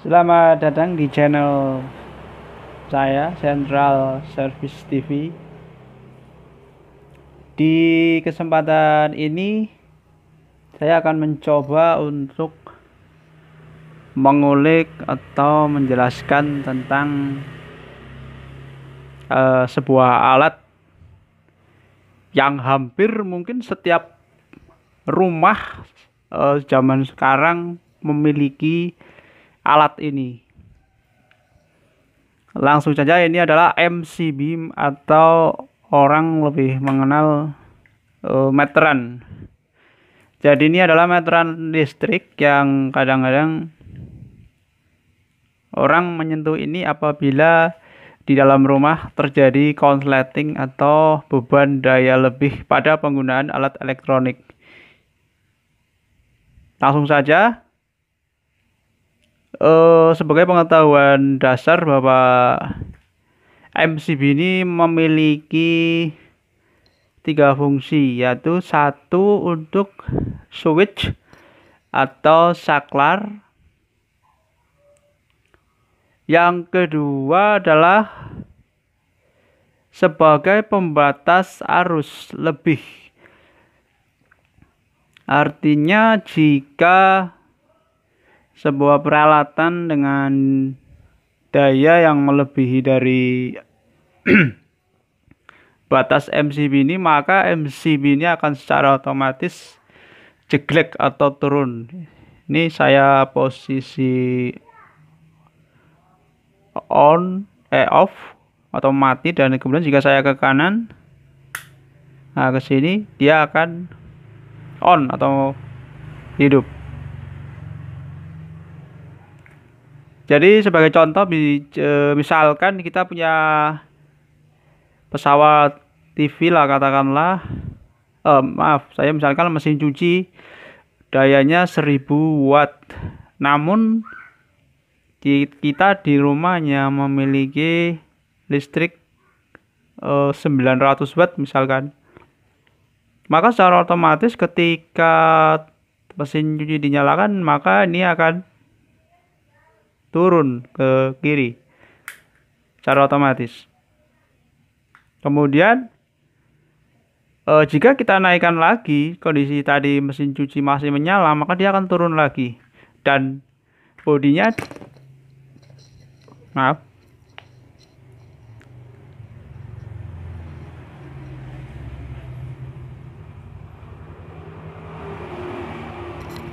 Selamat datang di channel saya Central Service TV. Di kesempatan ini saya akan mencoba untuk mengulik atau menjelaskan tentang uh, sebuah alat yang hampir mungkin setiap rumah uh, zaman sekarang memiliki alat ini. Langsung saja ini adalah MC beam atau orang lebih mengenal uh, meteran. Jadi ini adalah meteran listrik yang kadang-kadang orang menyentuh ini apabila di dalam rumah terjadi konsleting atau beban daya lebih pada penggunaan alat elektronik. Langsung saja uh, sebagai pengetahuan dasar bahwa MCB ini memiliki tiga fungsi yaitu satu untuk switch atau saklar yang kedua adalah sebagai pembatas arus lebih artinya jika sebuah peralatan dengan daya yang melebihi dari batas MCB ini maka MCB ini akan secara otomatis jeglek atau turun ini saya posisi on eh off atau mati dan kemudian jika saya ke kanan nah ke sini dia akan on atau hidup Jadi sebagai contoh e, misalkan kita punya pesawat TV lah katakanlah eh, maaf saya misalkan mesin cuci dayanya 1000 watt namun kita di rumahnya memiliki listrik eh, 900 watt misalkan maka secara otomatis ketika mesin cuci dinyalakan maka ini akan turun ke kiri secara otomatis. Kemudian eh, jika kita naikkan lagi kondisi tadi mesin cuci masih menyala maka dia akan turun lagi dan bodinya maaf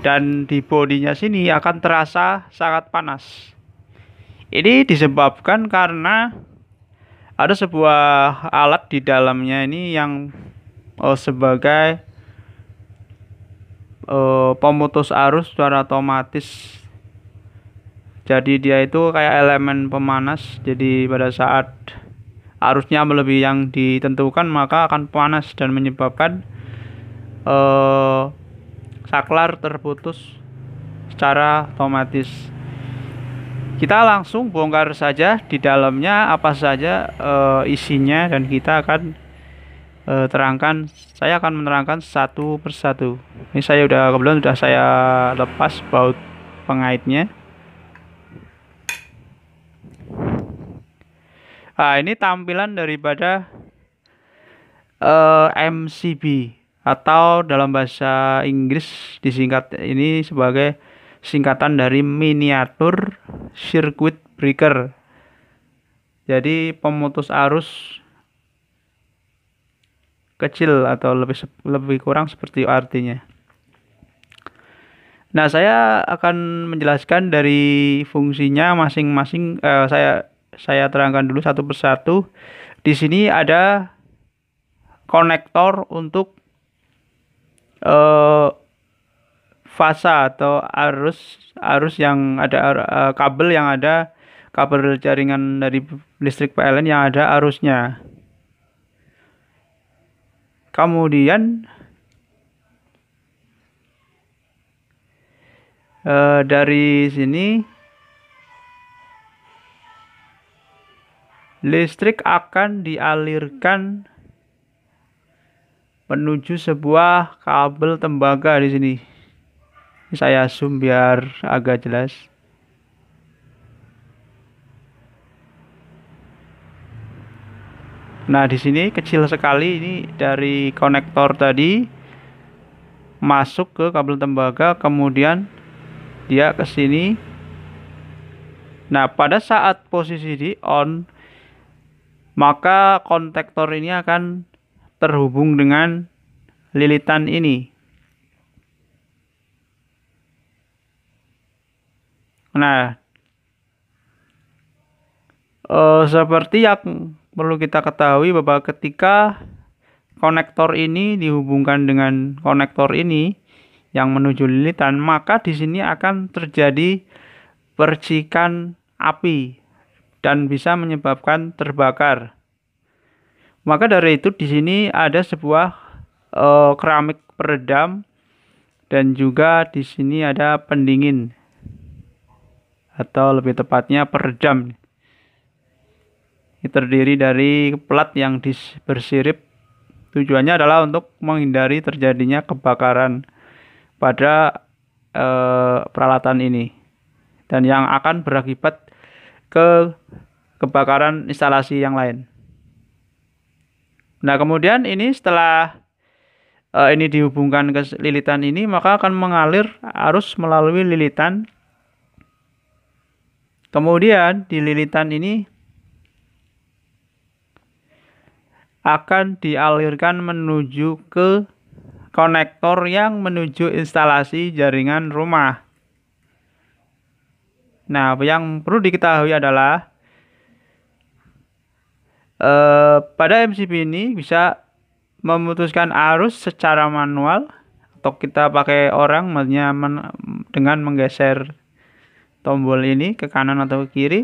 dan di bodinya sini akan terasa sangat panas. Ini disebabkan karena ada sebuah alat di dalamnya ini yang oh, sebagai oh, pemutus arus secara otomatis. Jadi dia itu kayak elemen pemanas. Jadi pada saat arusnya melebihi yang ditentukan maka akan panas dan menyebabkan eh, saklar terputus secara otomatis. Kita langsung bongkar saja di dalamnya apa saja e, isinya dan kita akan e, terangkan. Saya akan menerangkan satu persatu. Ini saya udah kebetulan sudah saya lepas baut pengaitnya. Nah, ini tampilan daripada e, eh, MCB atau dalam bahasa Inggris disingkat ini sebagai singkatan dari miniatur circuit breaker. Jadi pemutus arus kecil atau lebih lebih kurang seperti artinya. Nah, saya akan menjelaskan dari fungsinya masing-masing eh, saya saya terangkan dulu satu persatu. Di sini ada konektor untuk uh, fasa atau arus arus yang ada uh, kabel yang ada kabel jaringan dari listrik PLN yang ada arusnya. Kemudian uh, dari sini listrik akan dialirkan menuju sebuah kabel tembaga di sini. Saya zoom biar agak jelas. Nah, di sini kecil sekali ini dari konektor tadi masuk ke kabel tembaga kemudian dia ke sini. Nah, pada saat posisi di on maka kontaktor ini akan terhubung dengan lilitan ini. Nah, eh, seperti yang perlu kita ketahui bahwa ketika konektor ini dihubungkan dengan konektor ini yang menuju lilitan, maka di sini akan terjadi percikan api dan bisa menyebabkan terbakar. Maka dari itu di sini ada sebuah uh, keramik peredam dan juga di sini ada pendingin atau lebih tepatnya peredam. Ini terdiri dari plat yang bersirip. Tujuannya adalah untuk menghindari terjadinya kebakaran pada eh, peralatan ini dan yang akan berakibat ke kebakaran instalasi yang lain. Nah, kemudian ini setelah uh, ini dihubungkan ke lilitan ini, maka akan mengalir arus melalui lilitan. Kemudian di lilitan ini akan dialirkan menuju ke konektor yang menuju instalasi jaringan rumah. Nah, yang perlu diketahui adalah Eh, pada MCB ini bisa memutuskan arus secara manual atau kita pakai orang maksudnya men dengan menggeser tombol ini ke kanan atau ke kiri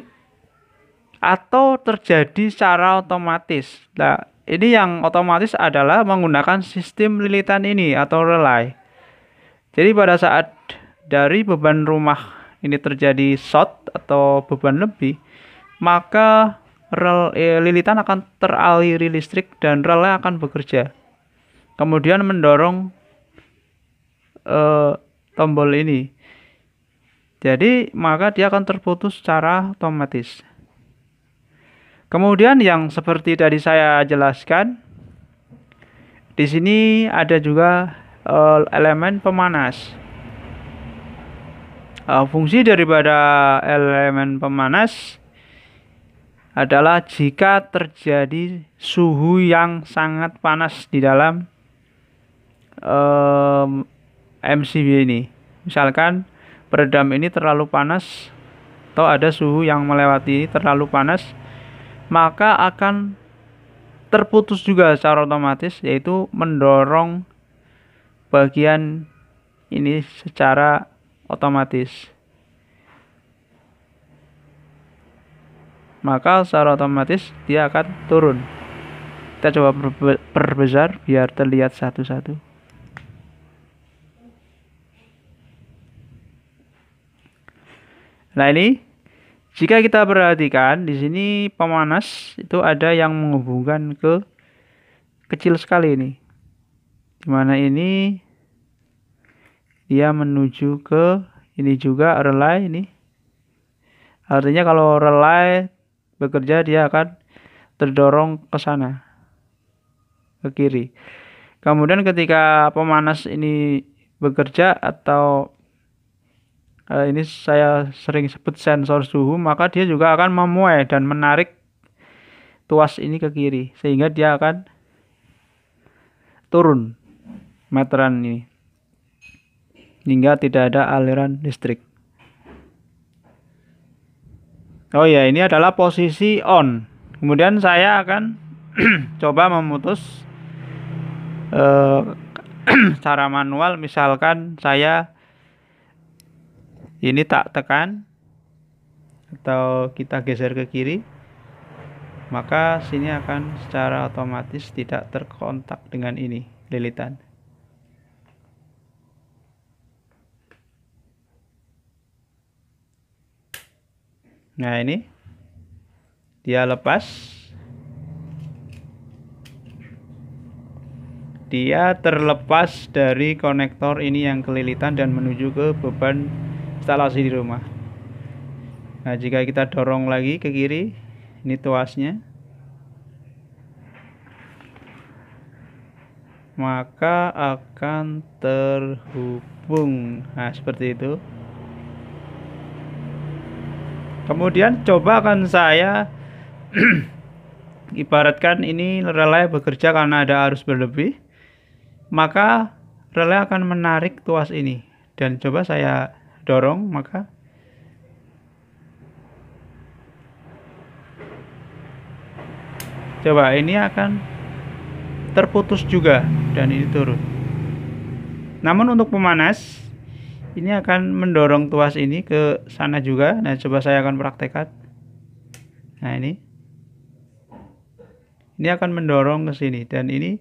atau terjadi secara otomatis. Nah, ini yang otomatis adalah menggunakan sistem lilitan ini atau relay. Jadi pada saat dari beban rumah ini terjadi short atau beban lebih, maka rel e, lilitan akan teraliri listrik dan relnya akan bekerja. Kemudian mendorong e, tombol ini. Jadi maka dia akan terputus secara otomatis. Kemudian yang seperti tadi saya jelaskan, di sini ada juga e, elemen pemanas. E, fungsi daripada elemen pemanas adalah jika terjadi suhu yang sangat panas di dalam um, MCB ini. Misalkan peredam ini terlalu panas atau ada suhu yang melewati terlalu panas, maka akan terputus juga secara otomatis yaitu mendorong bagian ini secara otomatis. maka secara otomatis dia akan turun kita coba perbesar biar terlihat satu-satu nah ini jika kita perhatikan di sini pemanas itu ada yang menghubungkan ke kecil sekali ini dimana ini dia menuju ke ini juga relay ini artinya kalau relay bekerja dia akan terdorong ke sana ke kiri. Kemudian ketika pemanas ini bekerja atau eh, ini saya sering sebut sensor suhu, maka dia juga akan memuai dan menarik tuas ini ke kiri sehingga dia akan turun meteran ini hingga tidak ada aliran listrik oh ya ini adalah posisi on kemudian saya akan coba memutus uh, cara manual misalkan saya ini tak tekan atau kita geser ke kiri maka sini akan secara otomatis tidak terkontak dengan ini lilitan Nah ini dia lepas. Dia terlepas dari konektor ini yang kelilitan dan menuju ke beban instalasi di rumah. Nah jika kita dorong lagi ke kiri, ini tuasnya. Maka akan terhubung. Nah seperti itu. Kemudian coba akan saya ibaratkan ini relay bekerja karena ada arus berlebih, maka relay akan menarik tuas ini dan coba saya dorong maka coba ini akan terputus juga dan ini turun. Namun untuk pemanas ini akan mendorong tuas ini ke sana juga nah coba saya akan praktekkan nah ini ini akan mendorong ke sini dan ini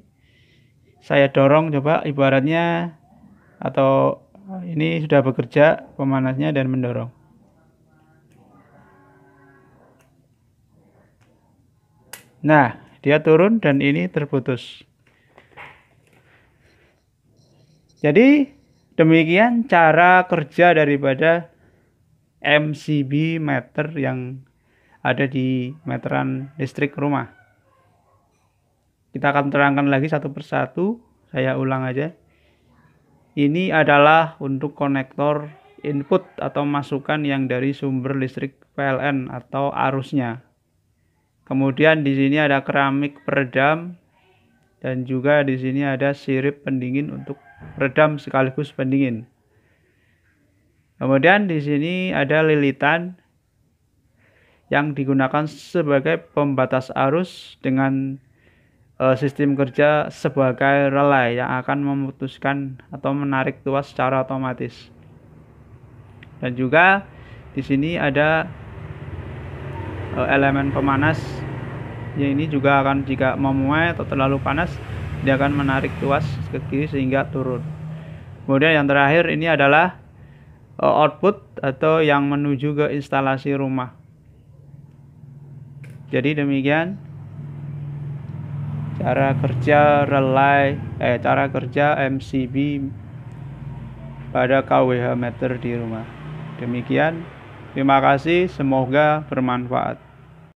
saya dorong coba ibaratnya atau ini sudah bekerja pemanasnya dan mendorong nah dia turun dan ini terputus jadi Demikian cara kerja daripada MCB meter yang ada di meteran listrik rumah. Kita akan terangkan lagi satu persatu. Saya ulang aja. Ini adalah untuk konektor input atau masukan yang dari sumber listrik PLN atau arusnya. Kemudian di sini ada keramik peredam dan juga di sini ada sirip pendingin untuk redam sekaligus pendingin. Kemudian di sini ada lilitan yang digunakan sebagai pembatas arus dengan e, sistem kerja sebagai relay yang akan memutuskan atau menarik tuas secara otomatis. Dan juga di sini ada e, elemen pemanas. Ya ini juga akan jika memuai atau terlalu panas dia akan menarik tuas ke kiri sehingga turun kemudian yang terakhir ini adalah eh, output atau yang menuju ke instalasi rumah jadi demikian cara kerja relay eh cara kerja MCB pada KWH meter di rumah demikian terima kasih semoga bermanfaat